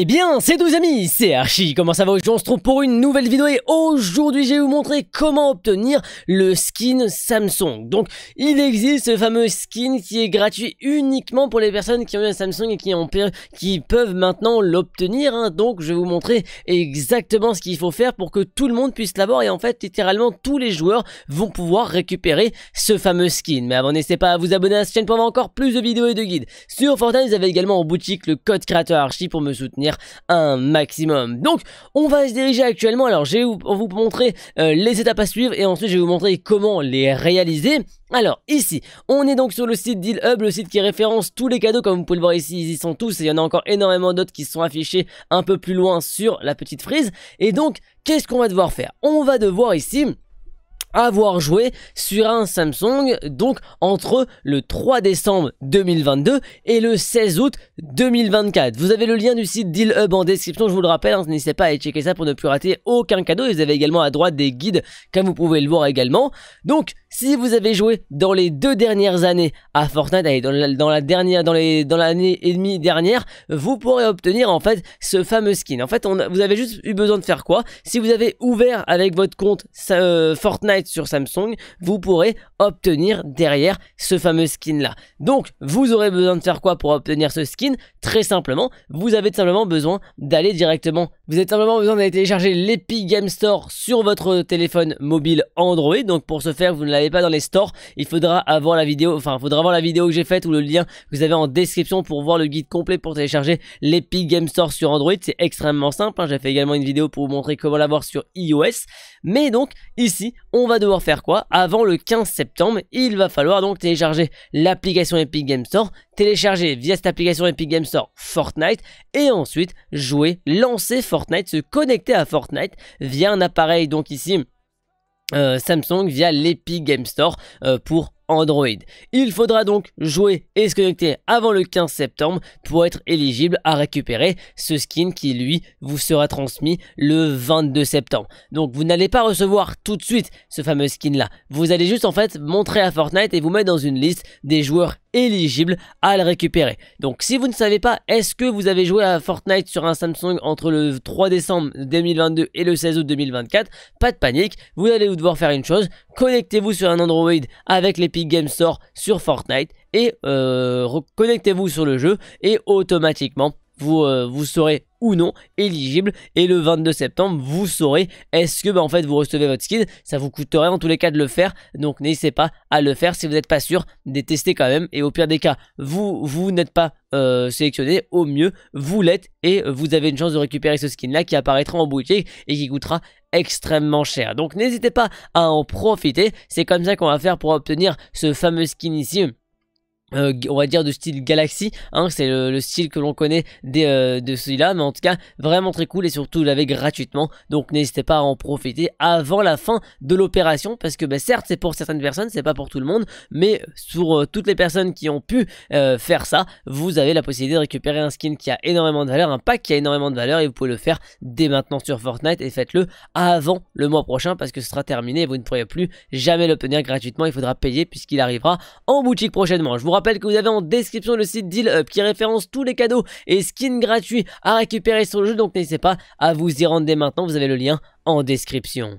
Eh bien, c'est tous amis, c'est Archie, comment ça va aujourd'hui On se pour une nouvelle vidéo et aujourd'hui je vais vous montrer comment obtenir le skin Samsung. Donc, il existe ce fameux skin qui est gratuit uniquement pour les personnes qui ont eu un Samsung et qui, ont, qui peuvent maintenant l'obtenir. Hein. Donc, je vais vous montrer exactement ce qu'il faut faire pour que tout le monde puisse l'avoir et en fait, littéralement, tous les joueurs vont pouvoir récupérer ce fameux skin. Mais avant, n'hésitez pas à vous abonner à cette chaîne pour avoir encore plus de vidéos et de guides. Sur Fortnite, vous avez également en boutique le code créateur Archie pour me soutenir un maximum. Donc on va se diriger actuellement, alors je vais vous, montrer euh, les étapes à suivre et ensuite je vais vous montrer comment les réaliser. Alors ici, on est donc sur le site Deal Hub, le site qui référence tous les cadeaux, comme vous pouvez le voir ici, ils y sont tous, et il y en a encore énormément d'autres qui sont affichés un peu plus loin sur la petite frise. Et donc, qu'est-ce qu'on va devoir faire On va devoir ici avoir joué sur un Samsung donc entre le 3 décembre 2022 et le 16 août 2024. Vous avez le lien du site Deal Hub en description, je vous le rappelle, hein, n'hésitez pas à aller checker ça pour ne plus rater aucun cadeau. vous avez également à droite des guides comme vous pouvez le voir également. Donc si vous avez joué dans les deux dernières années à Fortnite, allez, dans, la, dernière, dans les, dans l'année et demie dernière, vous pourrez obtenir en fait ce fameux skin. En fait, vous avez juste eu besoin de faire quoi Si vous avez ouvert avec votre compte euh, Fortnite sur Samsung, vous pourrez obtenir derrière ce fameux skin là. Donc vous aurez besoin de faire quoi pour obtenir ce skin Très simplement, vous avez simplement besoin d'aller directement vous avez simplement besoin d'aller télécharger l'Epic Game Store sur votre téléphone mobile Android. Donc pour ce faire, vous ne l'avez pas dans les stores. Il faudra avoir la vidéo, enfin, faudra voir la vidéo que j'ai faite ou le lien que vous avez en description pour voir le guide complet pour télécharger l'Epic Game Store sur Android. C'est extrêmement simple. Hein. J'ai fait également une vidéo pour vous montrer comment l'avoir sur iOS. Mais donc ici, on va devoir faire quoi Avant le 15 septembre, il va falloir donc télécharger l'application Epic Game Store, télécharger via cette application Epic Game Store Fortnite et ensuite jouer, lancer Fortnite se connecter à Fortnite via un appareil donc ici euh, Samsung via l'Epic Game Store euh, pour Android. Il faudra donc jouer et se connecter avant le 15 septembre pour être éligible à récupérer ce skin qui lui vous sera transmis le 22 septembre. Donc vous n'allez pas recevoir tout de suite ce fameux skin là. Vous allez juste en fait montrer à Fortnite et vous mettre dans une liste des joueurs éligible à le récupérer. Donc si vous ne savez pas, est-ce que vous avez joué à Fortnite sur un Samsung entre le 3 décembre 2022 et le 16 août 2024 Pas de panique, vous allez vous devoir faire une chose, connectez-vous sur un Android avec l'Epic Game Store sur Fortnite et euh, reconnectez connectez-vous sur le jeu et automatiquement vous, euh, vous serez ou non éligible et le 22 septembre vous saurez est-ce que bah, en fait vous recevez votre skin ça vous coûterait en tous les cas de le faire donc n'hésitez pas à le faire si vous n'êtes pas sûr détestez quand même et au pire des cas vous vous n'êtes pas euh, sélectionné au mieux vous l'êtes et vous avez une chance de récupérer ce skin là qui apparaîtra en boutique et qui coûtera extrêmement cher donc n'hésitez pas à en profiter c'est comme ça qu'on va faire pour obtenir ce fameux skin ici euh, on va dire de style Galaxy, hein, c'est le, style que l'on connaît euh, de celui-là, mais en tout cas vraiment très cool et surtout vous l'avez gratuitement, donc n'hésitez pas à en profiter avant la fin de l'opération, parce que bah, certes c'est pour certaines personnes, c'est pas pour tout le monde, mais sur euh, toutes les personnes qui ont pu faire ça, vous avez la possibilité de récupérer un skin qui a énormément de valeur, un pack qui a énormément de valeur, et vous pouvez le faire dès maintenant sur Fortnite, et faites-le avant le mois prochain, parce que ce sera terminé, vous ne pourrez plus jamais l'obtenir gratuitement, il faudra payer puisqu'il arrivera en boutique prochainement. Je vous rappelle que vous avez en description le site Deal qui référence tous les cadeaux et skins gratuits à récupérer sur le jeu. Donc n'hésitez pas à vous y rendre dès maintenant. Vous avez le lien en description.